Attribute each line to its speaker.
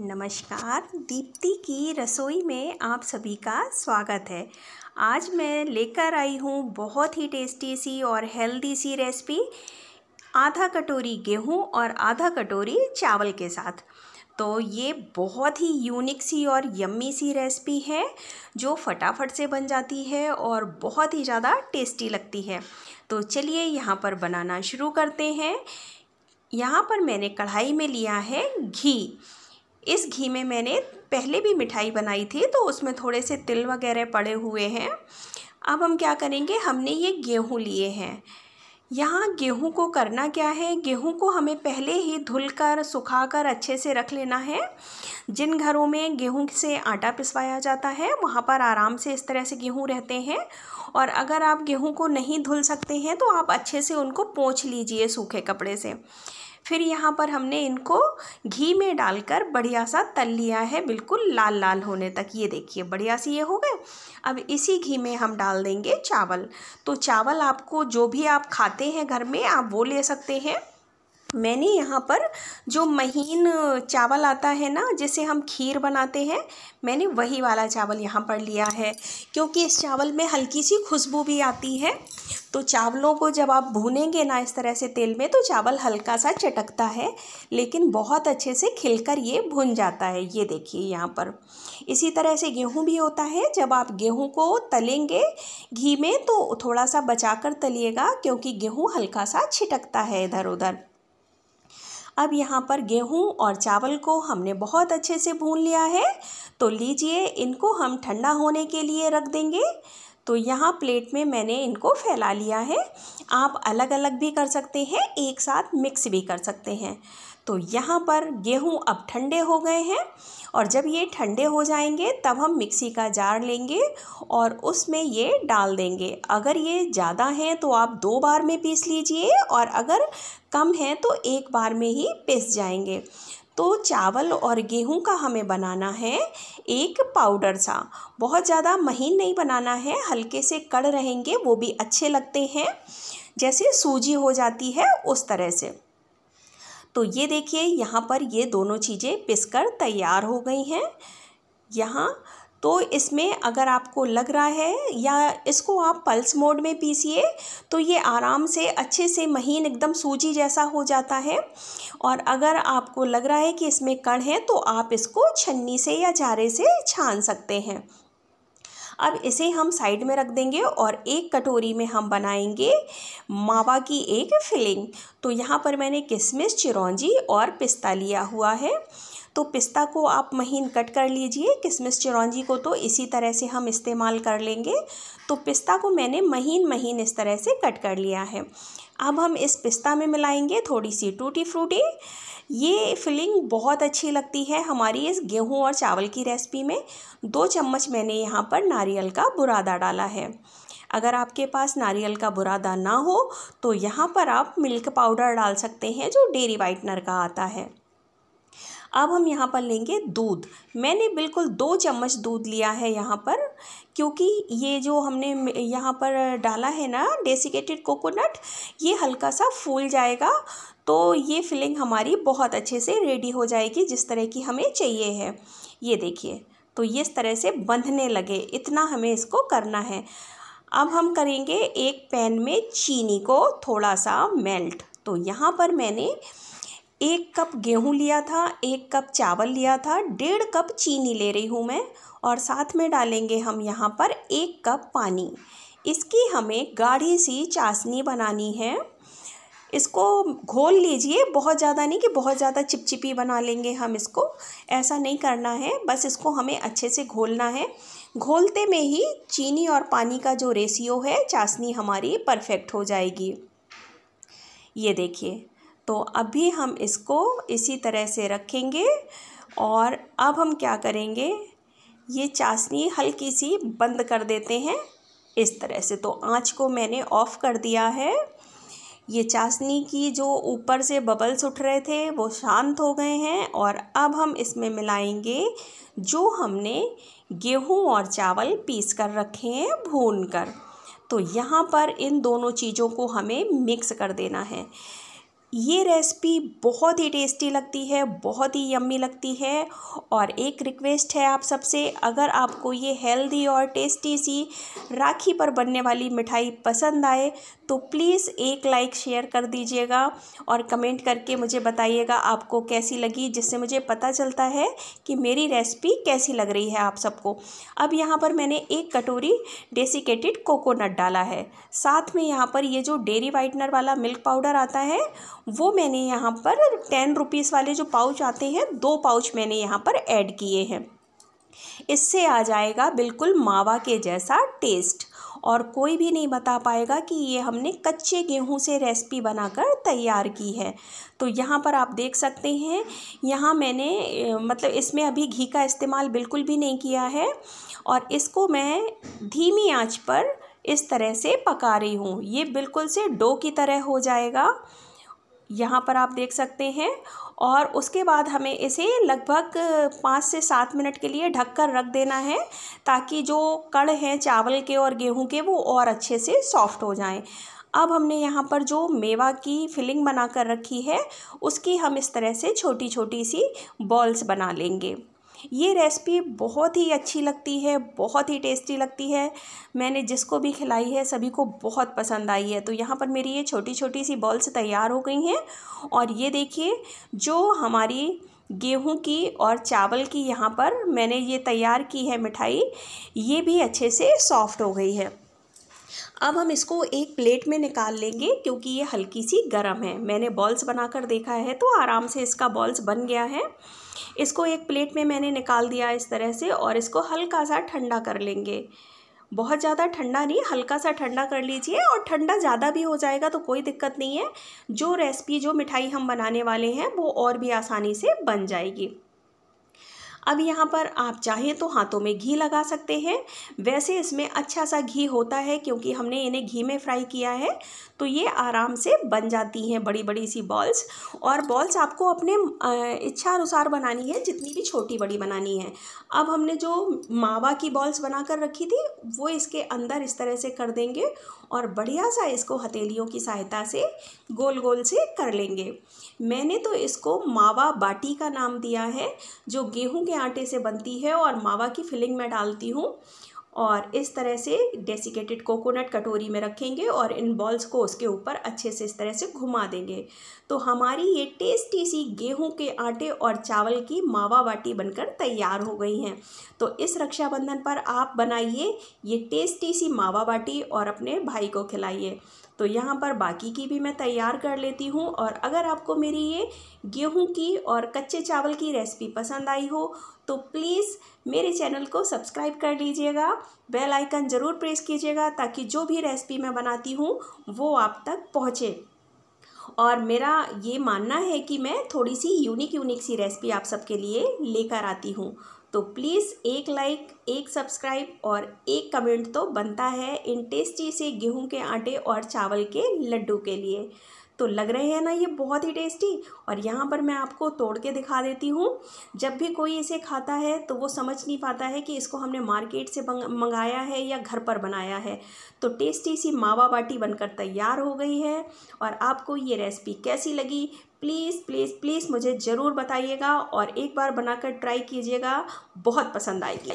Speaker 1: नमस्कार दीप्ति की रसोई में आप सभी का स्वागत है आज मैं लेकर आई हूँ बहुत ही टेस्टी सी और हेल्दी सी रेसिपी आधा कटोरी गेहूँ और आधा कटोरी चावल के साथ तो ये बहुत ही यूनिक सी और यम्मी सी रेसिपी है जो फटाफट से बन जाती है और बहुत ही ज़्यादा टेस्टी लगती है तो चलिए यहाँ पर बनाना शुरू करते हैं यहाँ पर मैंने कढ़ाई में लिया है घी इस घी में मैंने पहले भी मिठाई बनाई थी तो उसमें थोड़े से तिल वगैरह पड़े हुए हैं अब हम क्या करेंगे हमने ये गेहूँ लिए हैं यहाँ गेहूँ को करना क्या है गेहूँ को हमें पहले ही धुलकर सुखाकर अच्छे से रख लेना है जिन घरों में गेहूँ से आटा पिसवाया जाता है वहाँ पर आराम से इस तरह से गेहूँ रहते हैं और अगर आप गेहूँ को नहीं धुल सकते हैं तो आप अच्छे से उनको पोंछ लीजिए सूखे कपड़े से फिर यहाँ पर हमने इनको घी में डालकर बढ़िया सा तल लिया है बिल्कुल लाल लाल होने तक ये देखिए बढ़िया सी ये हो गए अब इसी घी में हम डाल देंगे चावल तो चावल आपको जो भी आप खाते हैं घर में आप वो ले सकते हैं मैंने यहाँ पर जो महीन चावल आता है ना जिसे हम खीर बनाते हैं मैंने वही वाला चावल यहाँ पर लिया है क्योंकि इस चावल में हल्की सी खुशबू भी आती है तो चावलों को जब आप भूनेंगे ना इस तरह से तेल में तो चावल हल्का सा चटकता है लेकिन बहुत अच्छे से खिलकर ये भुन जाता है ये देखिए यहाँ पर इसी तरह से गेहूँ भी होता है जब आप गेहूँ को तलेंगे घी में तो थोड़ा सा बचा कर तलिएगा क्योंकि गेहूँ हल्का सा छिटकता है इधर उधर अब यहाँ पर गेहूँ और चावल को हमने बहुत अच्छे से भून लिया है तो लीजिए इनको हम ठंडा होने के लिए रख देंगे तो यहाँ प्लेट में मैंने इनको फैला लिया है आप अलग अलग भी कर सकते हैं एक साथ मिक्स भी कर सकते हैं तो यहाँ पर गेहूँ अब ठंडे हो गए हैं और जब ये ठंडे हो जाएंगे तब हम मिक्सी का जार लेंगे और उसमें ये डाल देंगे अगर ये ज़्यादा हैं तो आप दो बार में पीस लीजिए और अगर कम है तो एक बार में ही पीस जाएंगे तो चावल और गेहूं का हमें बनाना है एक पाउडर सा बहुत ज़्यादा महीन नहीं बनाना है हल्के से कड़ रहेंगे वो भी अच्छे लगते हैं जैसे सूजी हो जाती है उस तरह से तो ये देखिए यहाँ पर ये दोनों चीज़ें पिसकर तैयार हो गई हैं यहाँ तो इसमें अगर आपको लग रहा है या इसको आप पल्स मोड में पीसीए तो ये आराम से अच्छे से महीन एकदम सूजी जैसा हो जाता है और अगर आपको लग रहा है कि इसमें कण है तो आप इसको छन्नी से या चारे से छान सकते हैं अब इसे हम साइड में रख देंगे और एक कटोरी में हम बनाएंगे मावा की एक फिलिंग तो यहाँ पर मैंने किशमिश चिरौंजी और पिस्ता लिया हुआ है तो पिस्ता को आप महीन कट कर लीजिए किशमिश चिरौंजी को तो इसी तरह से हम इस्तेमाल कर लेंगे तो पिस्ता को मैंने महीन महीन इस तरह से कट कर लिया है अब हम इस पिस्ता में मिलाएंगे थोड़ी सी टूटी फ्रूटी ये फिलिंग बहुत अच्छी लगती है हमारी इस गेहूं और चावल की रेसिपी में दो चम्मच मैंने यहाँ पर नारियल का बुरादा डाला है अगर आपके पास नारियल का बुरादा ना हो तो यहाँ पर आप मिल्क पाउडर डाल सकते हैं जो डेरी वाइटनर का आता है अब हम यहाँ पर लेंगे दूध मैंने बिल्कुल दो चम्मच दूध लिया है यहाँ पर क्योंकि ये जो हमने यहाँ पर डाला है ना डेसिकेटेड कोकोनट ये हल्का सा फूल जाएगा तो ये फिलिंग हमारी बहुत अच्छे से रेडी हो जाएगी जिस तरह की हमें चाहिए है ये देखिए तो ये इस तरह से बंधने लगे इतना हमें इसको करना है अब हम करेंगे एक पैन में चीनी को थोड़ा सा मेल्ट तो यहाँ पर मैंने एक कप गेहूं लिया था एक कप चावल लिया था डेढ़ कप चीनी ले रही हूँ मैं और साथ में डालेंगे हम यहाँ पर एक कप पानी इसकी हमें गाढ़ी सी चाशनी बनानी है इसको घोल लीजिए बहुत ज़्यादा नहीं कि बहुत ज़्यादा चिपचिपी बना लेंगे हम इसको ऐसा नहीं करना है बस इसको हमें अच्छे से घोलना है घोलते में ही चीनी और पानी का जो रेशियो है चाशनी हमारी परफेक्ट हो जाएगी ये देखिए तो अभी हम इसको इसी तरह से रखेंगे और अब हम क्या करेंगे ये चाशनी हल्की सी बंद कर देते हैं इस तरह से तो आँच को मैंने ऑफ़ कर दिया है ये चाशनी की जो ऊपर से बबल्स उठ रहे थे वो शांत हो गए हैं और अब हम इसमें मिलाएंगे जो हमने गेहूं और चावल पीस कर रखे हैं भून कर तो यहाँ पर इन दोनों चीज़ों को हमें मिक्स कर देना है ये रेसिपी बहुत ही टेस्टी लगती है बहुत ही यम्मी लगती है और एक रिक्वेस्ट है आप सबसे अगर आपको ये हेल्दी और टेस्टी सी राखी पर बनने वाली मिठाई पसंद आए तो प्लीज़ एक लाइक शेयर कर दीजिएगा और कमेंट करके मुझे बताइएगा आपको कैसी लगी जिससे मुझे पता चलता है कि मेरी रेसिपी कैसी लग रही है आप सबको अब यहाँ पर मैंने एक कटोरी डेसिकेटेड कोकोनट डाला है साथ में यहाँ पर ये जो डेरी वाइटनर वाला मिल्क पाउडर आता है वो मैंने यहाँ पर टेन रुपीज़ वाले जो पाउच आते हैं दो पाउच मैंने यहाँ पर ऐड किए हैं इससे आ जाएगा बिल्कुल मावा के जैसा टेस्ट और कोई भी नहीं बता पाएगा कि ये हमने कच्चे गेहूं से रेसिपी बनाकर तैयार की है तो यहाँ पर आप देख सकते हैं यहाँ मैंने मतलब इसमें अभी घी का इस्तेमाल बिल्कुल भी नहीं किया है और इसको मैं धीमी आंच पर इस तरह से पका रही हूँ ये बिल्कुल से डो की तरह हो जाएगा यहाँ पर आप देख सकते हैं और उसके बाद हमें इसे लगभग पाँच से सात मिनट के लिए ढककर रख देना है ताकि जो कड़ हैं चावल के और गेहूं के वो और अच्छे से सॉफ्ट हो जाएं अब हमने यहाँ पर जो मेवा की फिलिंग बना कर रखी है उसकी हम इस तरह से छोटी छोटी सी बॉल्स बना लेंगे ये रेसिपी बहुत ही अच्छी लगती है बहुत ही टेस्टी लगती है मैंने जिसको भी खिलाई है सभी को बहुत पसंद आई है तो यहाँ पर मेरी ये छोटी छोटी सी बॉल्स तैयार हो गई हैं और ये देखिए जो हमारी गेहूं की और चावल की यहाँ पर मैंने ये तैयार की है मिठाई ये भी अच्छे से सॉफ्ट हो गई है अब हम इसको एक प्लेट में निकाल लेंगे क्योंकि ये हल्की सी गर्म है मैंने बॉल्स बनाकर देखा है तो आराम से इसका बॉल्स बन गया है इसको एक प्लेट में मैंने निकाल दिया इस तरह से और इसको हल्का सा ठंडा कर लेंगे बहुत ज़्यादा ठंडा नहीं हल्का सा ठंडा कर लीजिए और ठंडा ज़्यादा भी हो जाएगा तो कोई दिक्कत नहीं है जो रेसिपी जो मिठाई हम बनाने वाले हैं वो और भी आसानी से बन जाएगी अब यहाँ पर आप चाहें तो हाथों में घी लगा सकते हैं वैसे इसमें अच्छा सा घी होता है क्योंकि हमने इन्हें घी में फ्राई किया है तो ये आराम से बन जाती हैं बड़ी बड़ी सी बॉल्स और बॉल्स आपको अपने इच्छा अनुसार बनानी है जितनी भी छोटी बड़ी बनानी है अब हमने जो मावा की बॉल्स बना कर रखी थी वो इसके अंदर इस तरह से कर देंगे और बढ़िया सा इसको हथेलियों की सहायता से गोल गोल से कर लेंगे मैंने तो इसको मावा बाटी का नाम दिया है जो गेहूं के आटे से बनती है और मावा की फिलिंग मैं डालती हूँ और इस तरह से डेसिकेटेड कोकोनट कटोरी में रखेंगे और इन बॉल्स को उसके ऊपर अच्छे से इस तरह से घुमा देंगे तो हमारी ये टेस्टी सी गेहूं के आटे और चावल की मावा बाटी बनकर तैयार हो गई हैं तो इस रक्षाबंधन पर आप बनाइए ये टेस्टी सी मावा बाटी और अपने भाई को खिलाइए तो यहाँ पर बाकी की भी मैं तैयार कर लेती हूँ और अगर आपको मेरी ये गेहूँ की और कच्चे चावल की रेसिपी पसंद आई हो तो प्लीज़ मेरे चैनल को सब्सक्राइब कर लीजिएगा बेल आइकन ज़रूर प्रेस कीजिएगा ताकि जो भी रेसिपी मैं बनाती हूँ वो आप तक पहुँचे और मेरा ये मानना है कि मैं थोड़ी सी यूनिक यूनिक सी रेसिपी आप सबके लिए लेकर आती हूँ तो प्लीज़ एक लाइक एक सब्सक्राइब और एक कमेंट तो बनता है इन टेस्टी से गेहूं के आटे और चावल के लड्डू के लिए तो लग रहे हैं ना ये बहुत ही टेस्टी और यहाँ पर मैं आपको तोड़ के दिखा देती हूँ जब भी कोई इसे खाता है तो वो समझ नहीं पाता है कि इसको हमने मार्केट से मंगाया है या घर पर बनाया है तो टेस्टी सी मावा बाटी बनकर तैयार हो गई है और आपको ये रेसिपी कैसी लगी प्लीज़ प्लीज़ प्लीज़ मुझे ज़रूर बताइएगा और एक बार बनाकर ट्राई कीजिएगा बहुत पसंद आएगी